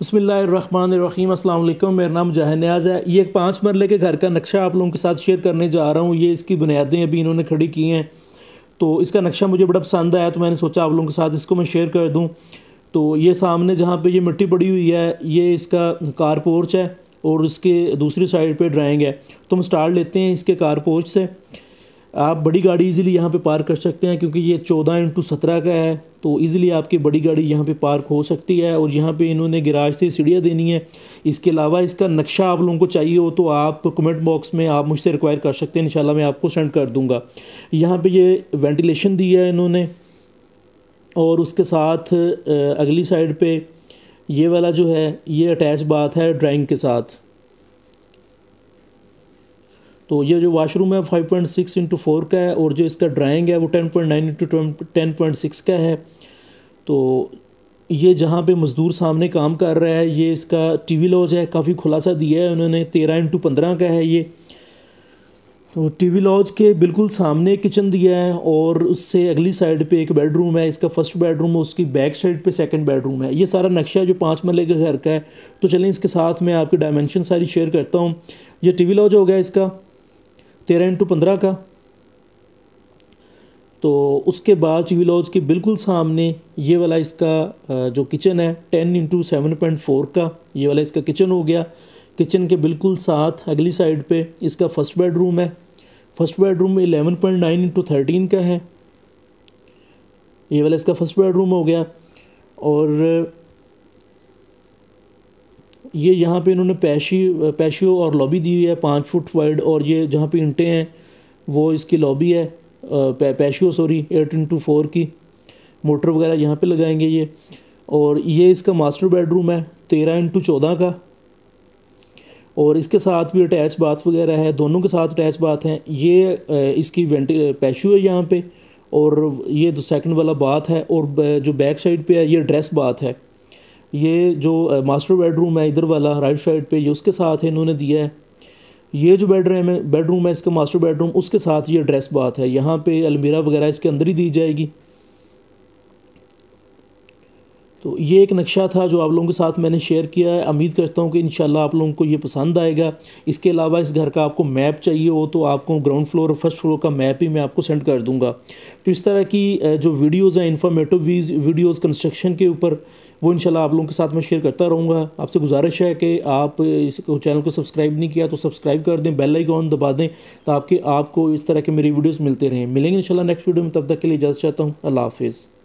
बसमीम अल्लाम मेरा नाम जहाँ न्याज है ये एक पाँच मरल के घर का नक्शा आप लोगों के साथ शेयर करने जा रहा हूँ ये इसकी बुनियादें अभी इन्होंने खड़ी की हैं तो इसका नक्शा मुझे बड़ा पसंद आया तो मैंने सोचा आप लोगों के साथ इसको मैं शेयर कर दूँ तो ये सामने जहाँ पर ये मिट्टी पड़ी हुई है ये इसका कार पोर्च है और उसके दूसरी साइड पर ड्राइंग है तो हम स्टार्ट लेते हैं इसके कार पोर्च से आप बड़ी गाड़ी इजीली यहाँ पे पार्क कर सकते हैं क्योंकि ये चौदह इंटू सत्रह का है तो इजीली आपकी बड़ी गाड़ी यहाँ पे पार्क हो सकती है और यहाँ पे इन्होंने गिराज से सीढ़ियाँ देनी है इसके अलावा इसका नक्शा आप लोगों को चाहिए हो तो आप कमेंट बॉक्स में आप मुझसे रिक्वायर कर सकते हैं इन मैं आपको सेंड कर दूँगा यहाँ पर ये वेंटिलेशन दी है इन्होंने और उसके साथ अगली साइड पर ये वाला जो है ये अटैच बात है ड्राइंग के साथ तो ये जो वाशरूम है five point six into four का है और जो इसका ड्राइंग है वो ten point nine into ten point six का है तो ये जहाँ पे मज़दूर सामने काम कर रहा है ये इसका टीवी लॉज है काफ़ी खुलासा दिया है उन्होंने तेरह इंटू पंद्रह का है ये तो टीवी लॉज के बिल्कुल सामने किचन दिया है और उससे अगली साइड पे एक बेडरूम है इसका फर्स्ट बेडरूम है उसकी बैक साइड पे सेकंड बेडरूम है ये सारा नक्शा जो पाँच मरले के घर का है तो चलें इसके साथ मैं आपकी डायमेंशन सारी शेयर करता हूँ ये टीवी लॉज हो गया इसका तेरह इंटू पंद्रह का तो उसके बाद लॉज के बिल्कुल सामने ये वाला इसका जो किचन है ten into seven point four का ये वाला इसका किचन हो गया किचन के बिल्कुल साथ अगली साइड पे इसका फर्स्ट बेडरूम है फर्स्ट बेडरूम में eleven point nine into thirteen का है ये वाला इसका फर्स्ट बेडरूम हो गया और ये यहाँ पे इन्होंने पैशी पैशियो और लॉबी दी हुई है पाँच फुट वाइड और ये जहाँ पे इंटें हैं वो इसकी लॉबी है पै, patio sorry eight into four की मोटर वगैरह यहाँ पे लगाएंगे ये और ये इसका मास्टर बेडरूम है तेरह इंटू चौदह का और इसके साथ भी अटैच बाथ वगैरह है दोनों के साथ अटैच बाथ हैं ये इसकी वेंटी पैशियो है यहाँ पर और ये सेकंड वाला बाथ है और जो बैक साइड पे है ये ड्रेस बाथ है ये जो मास्टर बेडरूम है इधर वाला राइट साइड पे ये उसके साथ है इन्होंने दिया है ये जो बेडरूम है बेडरूम है इसका मास्टर बेडरूम उसके साथ ये ड्रेस बात है यहाँ पे अलमीरा वगैरह इसके अंदर ही दी जाएगी तो ये एक नक्शा था जो आप लोगों के साथ मैंने शेयर किया है उम्मीद करता हूँ कि इन आप लोगों को ये पसंद आएगा इसके अलावा इस घर का आपको मैप चाहिए हो तो आपको ग्राउंड फ्लोर और फर्स्ट फ्लोर का मैप ही मैं आपको सेंड कर दूँगा तो इस तरह की जो वीडियोज़ हैं इन्फॉर्मेटिव वीडियोज़ कंस्ट्रक्शन के ऊपर वो इन आप लोगों के साथ मैं शेयर करता रहूँगा आपसे गुजारिश है कि आप इस चैनल को सब्सक्राइब नहीं किया तो सब्सक्राइब कर दें बेल आइकॉन दबा दें ताकि आपको इस तरह के मेरी वीडियोज़ मिलते रहें मिलेंगे इन नेक्स्ट वीडियो में तब तक के लिए इजाज़त चाहता हूँ अल्लाह हाफिज़